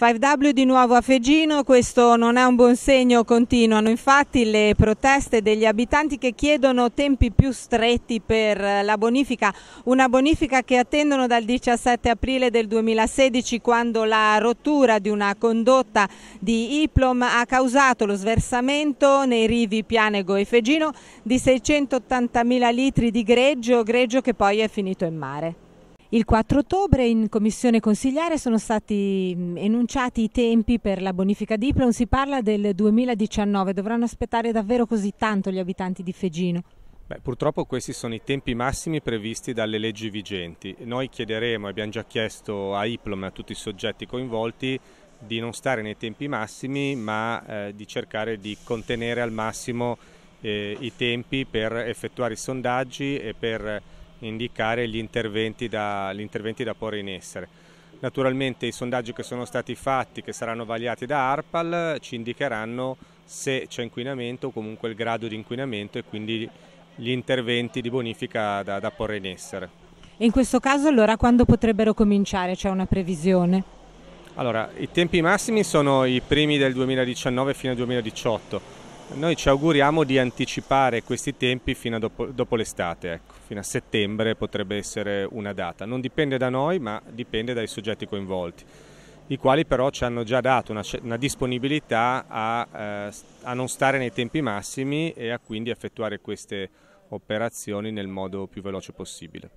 5W di nuovo a Fegino, questo non è un buon segno, continuano infatti le proteste degli abitanti che chiedono tempi più stretti per la bonifica, una bonifica che attendono dal 17 aprile del 2016 quando la rottura di una condotta di Iplom ha causato lo sversamento nei rivi Pianego e Fegino di 680.000 litri di greggio, greggio che poi è finito in mare. Il 4 ottobre in commissione consigliare sono stati enunciati i tempi per la bonifica di Iplon, si parla del 2019, dovranno aspettare davvero così tanto gli abitanti di Fegino? Beh, purtroppo questi sono i tempi massimi previsti dalle leggi vigenti. Noi chiederemo, abbiamo già chiesto a Iplom e a tutti i soggetti coinvolti di non stare nei tempi massimi ma eh, di cercare di contenere al massimo eh, i tempi per effettuare i sondaggi e per indicare gli interventi, da, gli interventi da porre in essere. Naturalmente i sondaggi che sono stati fatti, che saranno vagliati da ARPAL, ci indicheranno se c'è inquinamento o comunque il grado di inquinamento e quindi gli interventi di bonifica da, da porre in essere. In questo caso allora quando potrebbero cominciare? C'è una previsione? Allora, i tempi massimi sono i primi del 2019 fino al 2018 noi ci auguriamo di anticipare questi tempi fino a dopo, dopo l'estate, ecco. fino a settembre potrebbe essere una data. Non dipende da noi, ma dipende dai soggetti coinvolti, i quali però ci hanno già dato una, una disponibilità a, eh, a, non stare nei tempi massimi e a quindi effettuare queste operazioni nel modo più veloce possibile.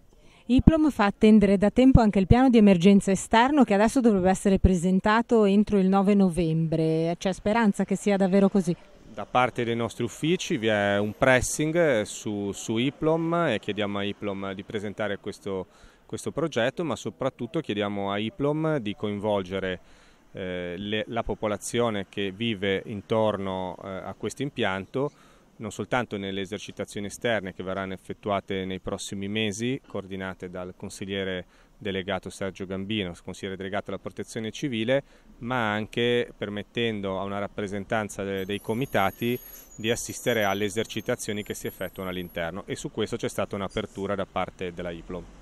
IPLOM fa attendere da tempo anche il piano di emergenza esterno che adesso dovrebbe essere presentato entro il 9 novembre. C'è speranza che sia davvero così? Da parte dei nostri uffici vi è un pressing eh, su, su Iplom e chiediamo a Iplom di presentare questo, questo progetto, ma soprattutto chiediamo a Iplom di coinvolgere eh, le, la popolazione che vive intorno eh, a questo impianto non soltanto nelle esercitazioni esterne che verranno effettuate nei prossimi mesi, coordinate dal consigliere delegato Sergio Gambino, consigliere delegato alla protezione civile, ma anche permettendo a una rappresentanza dei comitati di assistere alle esercitazioni che si effettuano all'interno e su questo c'è stata un'apertura da parte della IPLOM.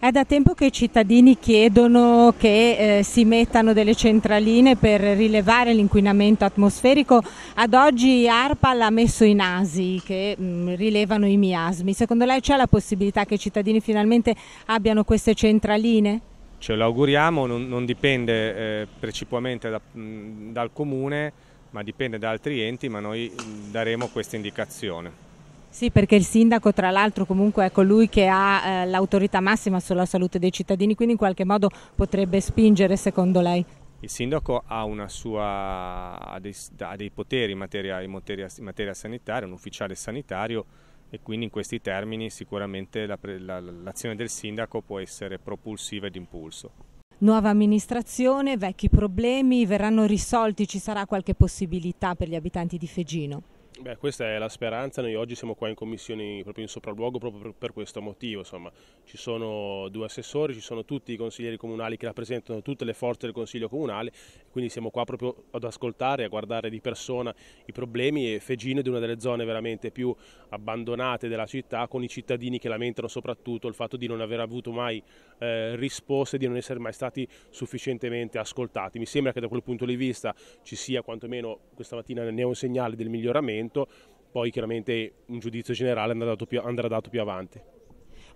È da tempo che i cittadini chiedono che eh, si mettano delle centraline per rilevare l'inquinamento atmosferico. Ad oggi ARPA l'ha messo i nasi che mh, mm, rilevano i miasmi. Secondo lei c'è la possibilità che i cittadini finalmente abbiano queste centraline? Ce l'auguriamo, non, non dipende eh, precipuamente da, mh, mm, dal comune, ma dipende da altri enti, ma noi mm, daremo questa indicazione. Sì, perché il sindaco tra l'altro comunque è colui ecco, che ha eh, l'autorità massima sulla salute dei cittadini, quindi in qualche modo potrebbe spingere secondo lei? Il sindaco ha, sua, ha, dei, ha dei, poteri in materia, in, materia, in materia, sanitaria, un ufficiale sanitario e quindi in questi termini sicuramente la, la, l'azione del sindaco può essere propulsiva ed impulso. Nuova amministrazione, vecchi problemi, verranno risolti, ci sarà qualche possibilità per gli abitanti di Fegino? Beh, questa è la speranza, noi oggi siamo qua in commissione proprio in sopralluogo proprio per, per questo motivo, insomma. ci sono due assessori, ci sono tutti i consiglieri comunali che rappresentano tutte le forze del Consiglio Comunale, quindi siamo qua proprio ad ascoltare, a guardare di persona i problemi e Fegino è una delle zone veramente più abbandonate della città con i cittadini che lamentano soprattutto il fatto di non aver avuto mai eh, risposte, di non essere mai stati sufficientemente ascoltati. Mi sembra che da quel punto di vista ci sia quantomeno questa mattina ne è un segnale del miglioramento momento, poi chiaramente un giudizio generale andrà dato più, andrà dato più avanti.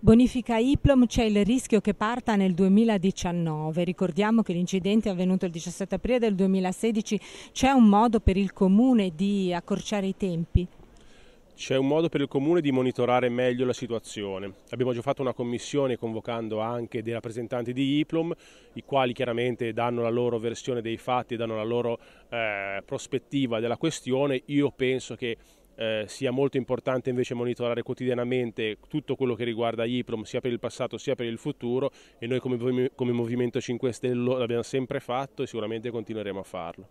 Bonifica Iplom c'è il rischio che parta nel 2019. Ricordiamo che l'incidente è avvenuto il 17 aprile del 2016. C'è un modo per il comune di accorciare i tempi? C'è un modo per il comune di monitorare meglio la situazione. Abbiamo già fatto una commissione convocando anche dei rappresentanti di IPLOM, i quali chiaramente danno la loro versione dei fatti, danno la loro eh, prospettiva della questione. Io penso che eh, sia molto importante invece monitorare quotidianamente tutto quello che riguarda IPROM sia per il passato sia per il futuro e noi come, come Movimento 5 Stelle l'abbiamo sempre fatto e sicuramente continueremo a farlo.